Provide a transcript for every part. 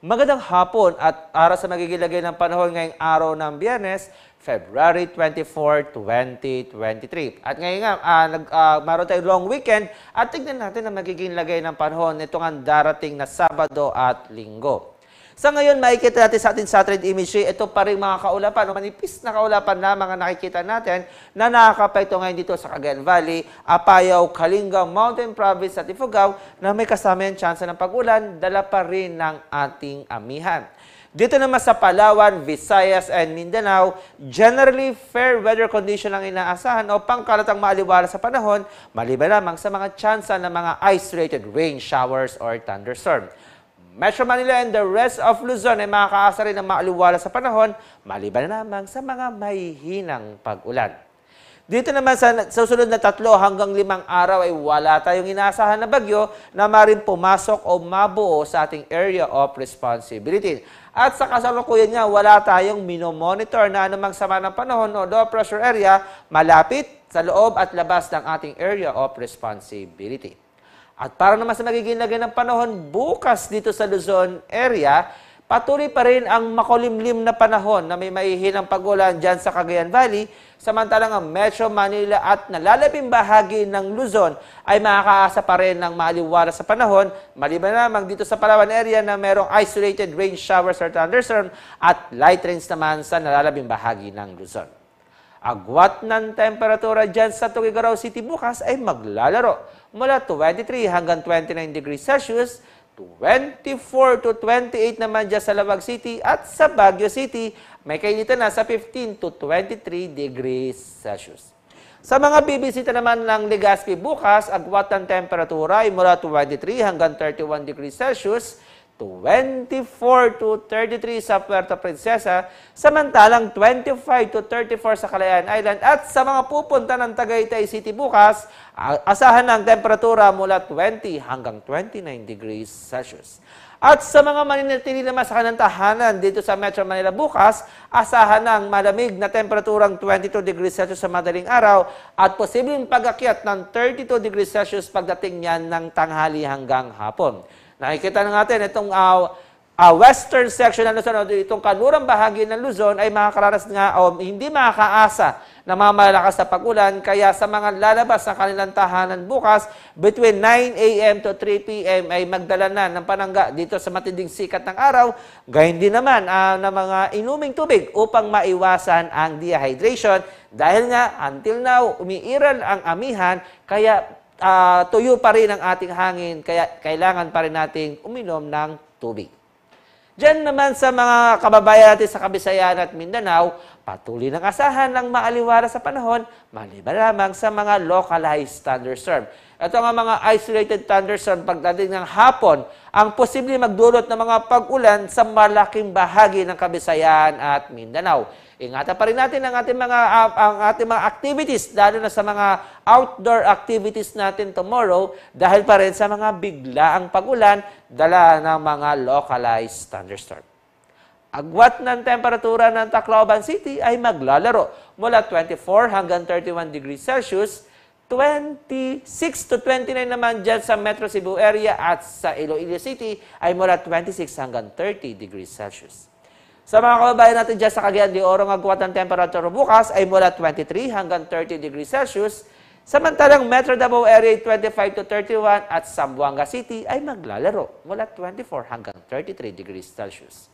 Magandang hapon at araw sa magigilagay ng panahon ngayong araw ng Biyernes, February 24, 2023. At ngayon nga, uh, nag, uh, maroon tayong long weekend at tignan natin ang magiging lagay ng panahon nitong darating na Sabado at Linggo. Sa ngayon, makikita natin sa ating satellite imagery, ito pa rin mga kaulapan, o manipis na kaulapan na mga nakikita natin na nakakapekto ngayon dito sa Cagayan Valley, Apayao, Kalinga, Mountain Province at Ifugao na may kasama yung chance ng pagulan, dala pa rin ng ating amihan. Dito naman sa Palawan, Visayas, and Mindanao, generally fair weather condition ang inaasahan o pangkalatang maaliwala sa panahon, maliban lamang sa mga tsansa ng mga isolated rain showers or thunderstorm. Metro Manila and the rest of Luzon ay makakaasa rin ng maaluwala sa panahon maliban na lamang sa mga mahihinang pag-ulan. Dito naman sa susunod na tatlo hanggang limang araw ay wala tayong inaasahan na bagyo na maaaring pumasok o mabuo sa ating area of responsibility. At sa kasalukuyan nga, wala tayong minomonitor na anumang sama ng panahon o low pressure area malapit sa loob at labas ng ating area of responsibility. At para naman sa magiging lagay ng panahon, bukas dito sa Luzon area, patuloy pa rin ang makulimlim na panahon na may maihinang pagulan dyan sa Cagayan Valley, samantalang ang Metro Manila at nalalabing bahagi ng Luzon ay makakaasa pa rin ng maliwala sa panahon, maliban lamang dito sa Palawan area na merong isolated rain showers or thunderstorm at light rains naman sa nalalabing bahagi ng Luzon. Agwat ng temperatura dyan sa Tugigaraw City bukas ay maglalaro mula 23 hanggang 29 degrees Celsius, 24 to 28 naman dyan sa Lawag City at sa Baguio City may kainitan na sa 15 to 23 degrees Celsius. Sa mga bibisita naman ng Legazpi bukas, agwat ng temperatura ay mula 23 hanggang 31 degrees Celsius, 24 to 33 sa Puerto Princesa, samantalang 25 to 34 sa Calayan Island. At sa mga pupunta ng Tagaytay City bukas, asahan ng temperatura mula 20 hanggang 29 degrees Celsius. At sa mga maninatili naman sa ng tahanan dito sa Metro Manila bukas, asahan ng malamig na temperaturang 22 degrees Celsius sa madaling araw at posibleng pag-akyat ng 32 degrees Celsius pagdating niyan ng tanghali hanggang hapon. Nakikita na natin, itong uh, uh, western section ng Luzon, itong kanurang bahagi ng Luzon ay makakaranas nga o um, hindi makakaasa na mga malakas na pagulan. Kaya sa mga lalabas ng kanilang tahanan bukas, between 9 a.m. to 3 p.m. ay magdala na ng panangga dito sa matinding sikat ng araw. Gayun din naman uh, ng mga inuming tubig upang maiwasan ang dehydration. Dahil nga, until now, umiiral ang amihan, kaya uh, tuyo pa rin ang ating hangin, kaya kailangan pa rin nating uminom ng tubig. Diyan naman sa mga kababayan natin sa Kabisayan at Mindanao, Patuloy ng asahan ng maaliwara sa panahon, maliban lamang sa mga localized thunderstorm. Ito ang mga isolated thunderstorm pagdating ng hapon, ang posible magdulot ng mga pag-ulan sa malaking bahagi ng Kabisayan at Mindanao. Ingatan pa rin natin ang ating mga, uh, ang ating mga activities, lalo na sa mga outdoor activities natin tomorrow dahil pa rin sa mga biglaang pag-ulan dala ng mga localized thunderstorm agwat ng temperatura ng Tacloban City ay maglalaro mula 24 hanggang 31 degrees Celsius, 26 to 29 naman dyan sa Metro Cebu area at sa Iloilo City ay mula 26 hanggang 30 degrees Celsius. Sa mga kababayan natin dyan sa Cagayan de Oro, ang agwat ng temperatura bukas ay mula 23 hanggang 30 degrees Celsius, Samantalang Metro Davao Area 25 to 31 at Sambuanga City ay maglalaro mula 24 hanggang 33 degrees Celsius.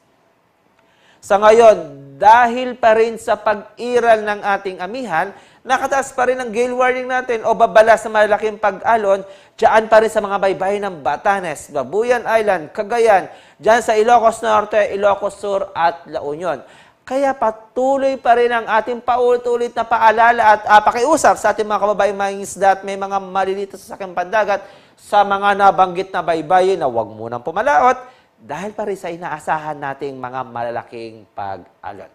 Sa ngayon, dahil pa rin sa pag-iral ng ating amihan, nakataas pa rin ang gale warning natin o babala sa malaking pag-alon, dyan pa rin sa mga baybayin ng Batanes, Babuyan Island, Cagayan, dyan sa Ilocos Norte, Ilocos Sur at La Union. Kaya patuloy pa rin ang ating paulit-ulit na paalala at uh, pakiusap sa ating mga kababayang mangisda at may mga malilito sa saking pandagat sa mga nabanggit na baybayin na huwag munang pumalaot, dahil pa rin sa inaasahan nating mga malalaking pag-alat.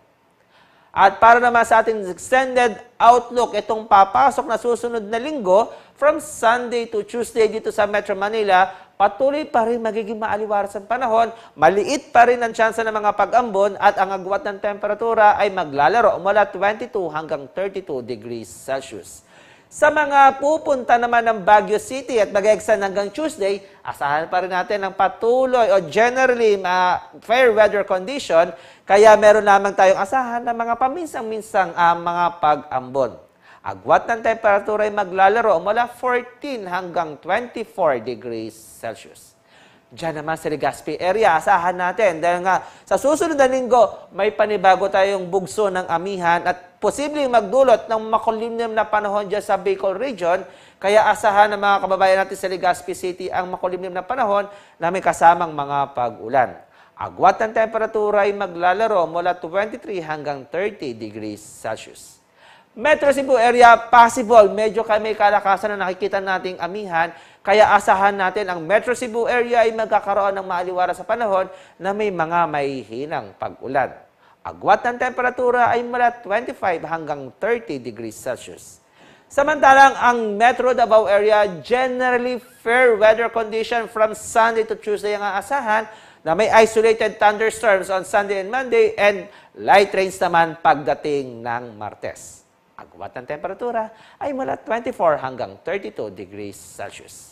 At para naman sa ating extended outlook, itong papasok na susunod na linggo, from Sunday to Tuesday dito sa Metro Manila, patuloy pa rin magiging maaliwaras ang panahon, maliit pa rin ang tsansa ng mga pag-ambon at ang agwat ng temperatura ay maglalaro mula 22 hanggang 32 degrees Celsius. Sa mga pupunta naman ng Baguio City at Bagaygsan hanggang Tuesday, asahan pa rin natin ang patuloy o generally uh, fair weather condition, kaya meron lamang tayong asahan ng mga paminsang-minsang uh, mga pag-ambon. Agwat ng temperatura ay maglalaro mula 14 hanggang 24 degrees Celsius. Diyan naman sa Legazpi area, asahan natin. Dahil nga sa susunod na linggo, may panibago tayong bugso ng amihan at posibleng magdulot ng makulimlim na panahon dyan sa Bicol Region. Kaya asahan ng mga kababayan natin sa Legazpi City ang makulimlim na panahon na may kasamang mga pag-ulan. Agwat ng temperatura ay maglalaro mula 23 hanggang 30 degrees Celsius. Metro Cebu area, possible. Medyo may kalakasan na nakikita nating amihan kaya asahan natin ang Metro Cebu area ay magkakaroon ng maaliwara sa panahon na may mga mahihinang pag-ulan. Agwat ng temperatura ay mula 25 hanggang 30 degrees Celsius. Samantalang ang Metro Davao area, generally fair weather condition from Sunday to Tuesday ang aasahan na may isolated thunderstorms on Sunday and Monday and light rains naman pagdating ng Martes. Ang umat ng temperatura ay mula 24 hanggang 32 degrees Celsius.